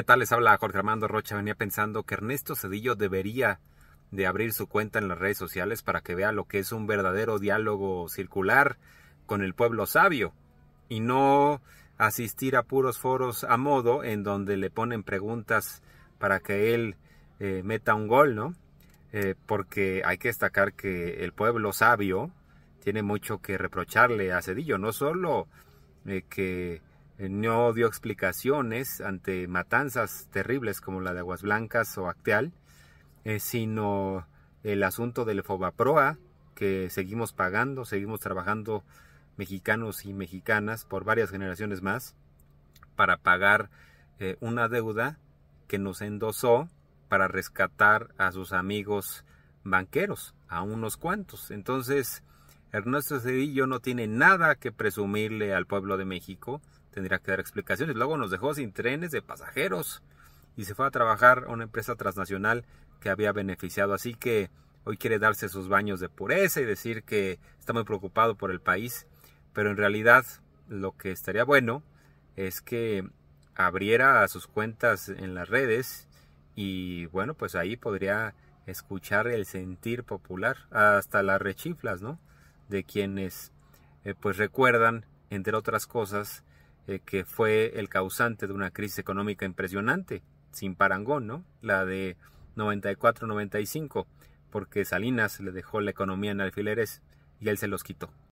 ¿Qué tal? Les habla Jorge Armando Rocha. Venía pensando que Ernesto Cedillo debería de abrir su cuenta en las redes sociales para que vea lo que es un verdadero diálogo circular con el pueblo sabio y no asistir a puros foros a modo en donde le ponen preguntas para que él eh, meta un gol, ¿no? Eh, porque hay que destacar que el pueblo sabio tiene mucho que reprocharle a Cedillo, no solo eh, que no dio explicaciones ante matanzas terribles como la de Aguas Blancas o Acteal, eh, sino el asunto del Fobaproa, que seguimos pagando, seguimos trabajando mexicanos y mexicanas por varias generaciones más para pagar eh, una deuda que nos endosó para rescatar a sus amigos banqueros, a unos cuantos. Entonces, Ernesto Cedillo no tiene nada que presumirle al pueblo de México. Tendría que dar explicaciones. Luego nos dejó sin trenes de pasajeros y se fue a trabajar a una empresa transnacional que había beneficiado. Así que hoy quiere darse sus baños de pureza y decir que está muy preocupado por el país. Pero en realidad lo que estaría bueno es que abriera sus cuentas en las redes y bueno, pues ahí podría escuchar el sentir popular hasta las rechiflas, ¿no? de quienes eh, pues recuerdan, entre otras cosas, eh, que fue el causante de una crisis económica impresionante, sin parangón, ¿no? La de 94-95, porque Salinas le dejó la economía en alfileres y él se los quitó.